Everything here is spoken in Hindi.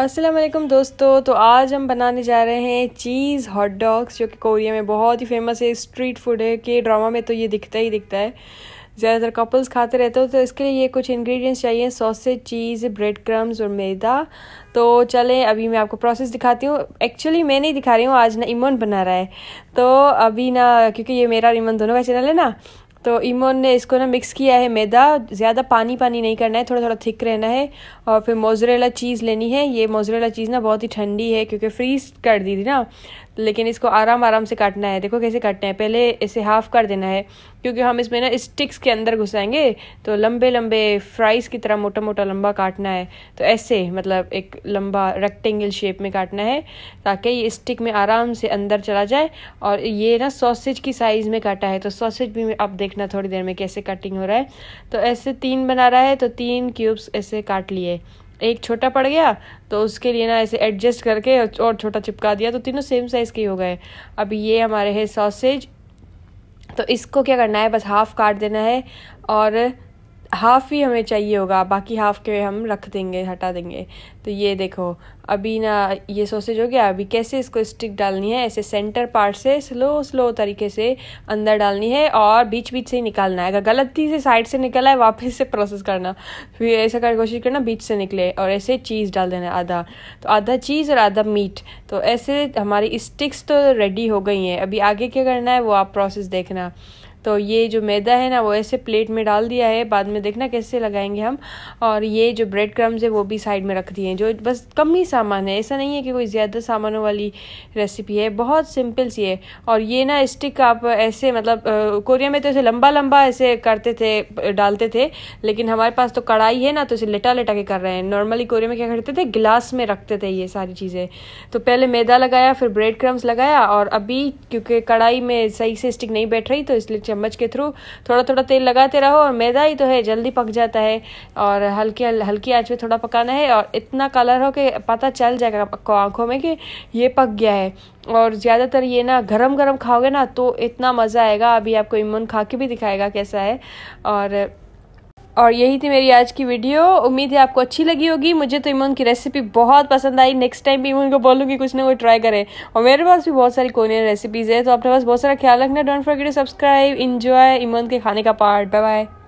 असलम दोस्तों तो आज हम बनाने जा रहे हैं चीज़ हॉट डॉग्स जो कि कोरिया में बहुत ही फेमस है स्ट्रीट फूड है कि ड्रामा में तो ये दिखता ही दिखता है ज़्यादातर कपल्स खाते रहते हो तो इसके लिए ये कुछ इंग्रेडिएंट्स चाहिए सॉसेज चीज़ ब्रेड क्रम्स और मैदा तो चलें अभी मैं आपको प्रोसेस दिखाती हूँ एक्चुअली मैं नहीं दिखा रही हूँ आज ना इमन बना रहा है तो अभी ना क्योंकि ये मेरा और इमन दोनों का चैनल है ना तो इमोन ने इसको ना मिक्स किया है मैदा ज़्यादा पानी पानी नहीं करना है थोड़ा थोड़ा थिक रहना है और फिर मोजरेला चीज़ लेनी है ये मोजरेला चीज़ ना बहुत ही ठंडी है क्योंकि फ्रीज कर दी थी ना लेकिन इसको आराम आराम से काटना है देखो कैसे काटना है पहले इसे हाफ कर देना है क्योंकि हम इसमें ना स्टिक्स के अंदर घुसाएंगे तो लंबे लंबे फ्राइज़ की तरह मोटा मोटा लंबा काटना है तो ऐसे मतलब एक लंबा रेक्टेंगल शेप में काटना है ताकि ये स्टिक में आराम से अंदर चला जाए और ये ना सॉसेज की साइज़ में काटा है तो सॉसेज भी आप देखना थोड़ी देर में कैसे कटिंग हो रहा है तो ऐसे तीन बना रहा है तो तीन क्यूब्स ऐसे काट लिए एक छोटा पड़ गया तो उसके लिए ना ऐसे एडजस्ट करके और छोटा चिपका दिया तो तीनों सेम साइज़ के ही हो गए अब ये हमारे है सॉसेज तो इसको क्या करना है बस हाफ़ काट देना है और हाफ़ ही हमें चाहिए होगा बाकी हाफ़ के हम रख देंगे हटा देंगे तो ये देखो अभी ना ये सोसेज हो गया अभी कैसे इसको स्टिक डालनी है ऐसे सेंटर पार्ट से स्लो स्लो तरीके से अंदर डालनी है और बीच बीच से ही निकालना है अगर गलती से साइड से निकला है वापस से प्रोसेस करना फिर ऐसा कर कोशिश करना बीच से निकले और ऐसे चीज़ डाल देना आधा तो आधा चीज़ और आधा मीट तो ऐसे हमारी स्टिक्स तो रेडी हो गई हैं अभी आगे क्या करना है वो आप प्रोसेस देखना तो ये जो मैदा है ना वो ऐसे प्लेट में डाल दिया है बाद में देखना कैसे लगाएंगे हम और ये जो ब्रेड क्रम्स है वो भी साइड में रख दिए हैं जो बस कम ही सामान है ऐसा नहीं है कि कोई ज़्यादा सामानों वाली रेसिपी है बहुत सिंपल सी है और ये ना स्टिक आप ऐसे मतलब कोरिया में तो ऐसे लंबा लंबा ऐसे करते थे डालते थे लेकिन हमारे पास तो कढ़ाई है ना तो इसे लेटा लेटा के कर रहे हैं नॉर्मली कोरिया में क्या करते थे गिलास में रखते थे ये सारी चीज़ें तो पहले मैदा लगाया फिर ब्रेड क्रम्स लगाया और अभी क्योंकि कढ़ाई में सही से स्टिक नहीं बैठ रही तो इसलिए चम्मच के थ्रू थोड़ा थोड़ा तेल लगाते रहो और मैदा ही तो है जल्दी पक जाता है और हल्की हल्की आँच में थोड़ा पकाना है और इतना कलर हो कि पता चल जाएगा आपको आँखों में कि ये पक गया है और ज़्यादातर ये ना गरम गरम खाओगे ना तो इतना मज़ा आएगा अभी आपको इमन खा के भी दिखाएगा कैसा है और और यही थी मेरी आज की वीडियो उम्मीद है आपको अच्छी लगी होगी मुझे तो इमोन की रेसिपी बहुत पसंद आई नेक्स्ट टाइम भी इमोन को बोलूँगी कुछ ना कुछ ट्राई करें और मेरे पास भी बहुत सारी कोरियन रेसिपीज़ है तो अपने पास बहुत सारा ख्याल रखना don't forget to subscribe enjoy इमोन के खाने का पार्ट बाय बाय